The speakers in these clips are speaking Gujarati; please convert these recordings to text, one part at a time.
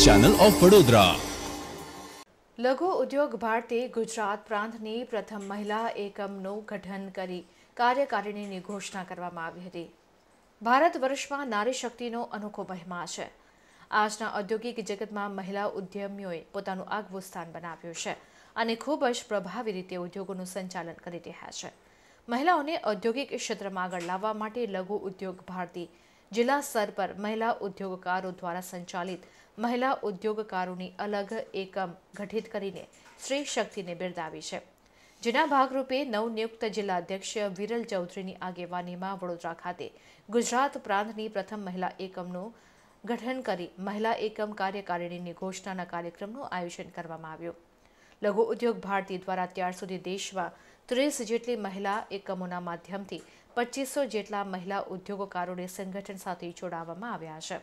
ચેનલ ઓફ વડોદરા લઘુ ઉદ્યોગ ભારતે ગુજરાત પ્રાંતની પ્રથમ મહિલા એકમનું ગઠન કરી કાર્યકારિણીની ઘોષણા કરવામાં આવી હતી ભારત વર્ષમાં નારી શક્તિનો અનોખો મહિમા છે આજના ઔદ્યોગિક જગતમાં મહિલા ઉદ્યમીઓએ પોતાનું આગવું સ્થાન બનાવ્યું છે અને ખૂબ જ પ્રભાવી રીતે ઉદ્યોગોનું સંચાલન કરી રહ્યા છે મહિલાઓને ઔદ્યોગિક ક્ષેત્રમાં આગળ લાવવા માટે લઘુ ઉદ્યોગ ભારતી જિલ્લા સ્તર પર મહિલા ઉદ્યોગકારો દ્વારા સંચાલિત મહિલા ઉદ્યોગકારોની અલગ એકમ ગઠિત કરીને સ્ત્રી શક્તિને બિરદાવી છે જેના ભાગરૂપે નવનિયુક્ત જિલ્લા વિરલ ચૌધરીની આગેવાનીમાં વડોદરા ખાતે ગુજરાત પ્રાંતની પ્રથમ મહિલા એકમનું ગઠન કરી મહિલા એકમ કાર્યકારિણીની ઘોષણાના કાર્યક્રમનું આયોજન કરવામાં આવ્યું લઘુ ઉદ્યોગ ભારતી દ્વારા ત્યાર સુધી દેશમાં ત્રીસ જેટલી મહિલા એકમોના માધ્યમથી પચીસો જેટલા મહિલા ઉદ્યોગકારોને સંગઠન સાથે જોડાવવામાં આવ્યા છે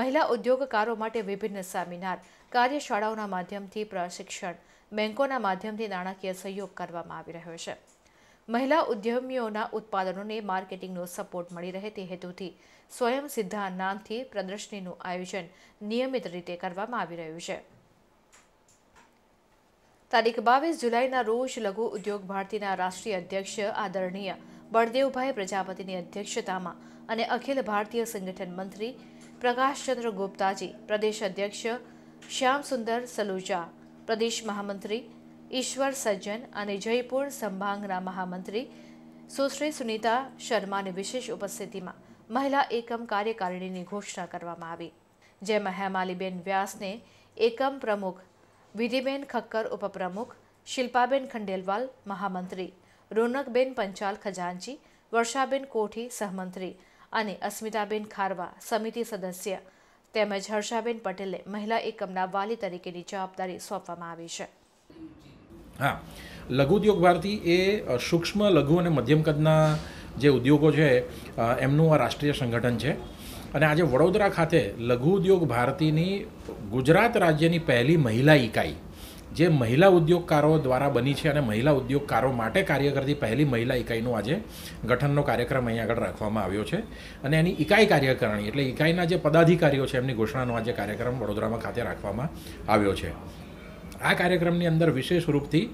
મહિલા ઉદ્યોગકારો માટે વિભિન્ન સેમિનાર કાર્યશાળાઓના માધ્યમથી પ્રશિક્ષણ બેન્કોના માધ્યમથી નાણાકીય સહયોગ કરવામાં આવી રહ્યો છે મહિલા ઉદ્યમીઓના ઉત્પાદનોને માર્કેટિંગનો સપોર્ટ મળી રહે તે હેતુથી સ્વયં સિદ્ધા નામથી પ્રદર્શનીનું આયોજન નિયમિત રીતે કરવામાં આવી રહ્યું છે તારીખ બાવીસ જુલાઈના રોજ લઘુ ઉદ્યોગ ભારતીના રાષ્ટ્રીય અધ્યક્ષ આદરણીય બળદેવભાઈ પ્રજાપતિની અધ્યક્ષતામાં અને અખિલ ભારતીય સંગઠન મંત્રી પ્રકાશચંદ્ર ગુપ્તાજી પ્રદેશ અધ્યક્ષ શ્યામસુંદર સલુજા પ્રદેશ મહામંત્રી ઈશ્વર સજ્જન અને જયપુર સંભાંગના મહામંત્રી સુશ્રી સુનીતા શર્માની વિશેષ ઉપસ્થિતિમાં મહિલા એકમ કાર્યકારિણીની ઘોષણા કરવામાં આવી જેમાં હેમાલીબેન વ્યાસને એકમ પ્રમુખ વિધિબેન ખક્કર ઉપપ્રમુખ શિલ્પાબેન ખંડેલવાલ મહામંત્રી રોનકબેન પંચાલ ખજાનચી વર્ષાબેન કોઠી સહમંત્રી અને અસ્મિતાબેન ખારવા સમિતિ સદસ્ય તેમજ હર્ષાબેન પટેલે મહિલા એકમના વાલી તરીકેની જવાબદારી સોંપવામાં આવી છે હા લઘુ ઉદ્યોગ ભારતી એ સૂક્ષ્મ લઘુ અને મધ્યમ કદના જે ઉદ્યોગો છે એમનું આ રાષ્ટ્રીય સંગઠન છે અને આજે વડોદરા ખાતે લઘુ ઉદ્યોગ ભારતીની ગુજરાત રાજ્યની પહેલી મહિલા ઇકાઈ જે મહિલા ઉદ્યોગકારો દ્વારા બની છે અને મહિલા ઉદ્યોગકારો માટે કાર્ય કરતી પહેલી મહિલા ઇકાઈનું આજે ગઠનનો કાર્યક્રમ અહીં આગળ રાખવામાં આવ્યો છે અને એની ઇકાઈ કાર્યકારણી એટલે ઇકાઈના જે પદાધિકારીઓ છે એમની ઘોષણાનો આજે કાર્યક્રમ વડોદરામાં ખાતે રાખવામાં આવ્યો છે આ કાર્યક્રમની અંદર વિશેષ રૂપથી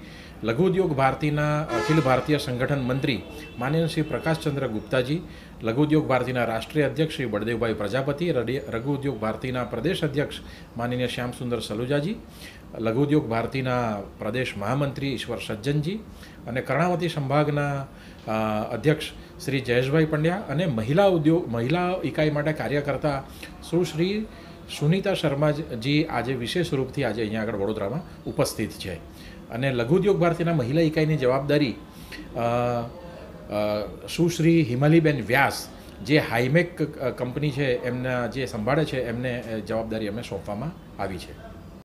લઘુ ઉદ્યોગ ભારતીના અખિલ ભારતીય સંગઠન મંત્રી માનનીય શ્રી પ્રકાશચંદ્ર ગુપ્તાજી લઘુ ઉદ્યોગ ભારતીના રાષ્ટ્રીય અધ્યક્ષ શ્રી બળદેવભાઈ પ્રજાપતિ લઘુ ઉદ્યોગ ભારતીના પ્રદેશ અધ્યક્ષ માનનીય શ્યામસુંદર સલુજાજી લઘુ ઉદ્યોગ ભારતીના પ્રદેશ મહામંત્રી ઈશ્વર સજ્જનજી અને કર્ણાવતી સંભાગના અધ્યક્ષ શ્રી જયેશભાઈ પંડ્યા અને મહિલા ઉદ્યોગ મહિલા ઇકાઈ માટે કાર્ય કરતા સુશ્રી સુનિતા શર્માજી આજે વિશેષ રૂપથી આજે અહીંયા આગળ વડોદરામાં ઉપસ્થિત છે અને લઘુ ઉદ્યોગ ભારતીના મહિલા ઇકાઈની જવાબદારી સુશ્રી હિમાલીબેન વ્યાસ જે હાઈમેક કંપની છે એમના જે સંભાળે છે એમને જવાબદારી અમે સોંપવામાં આવી છે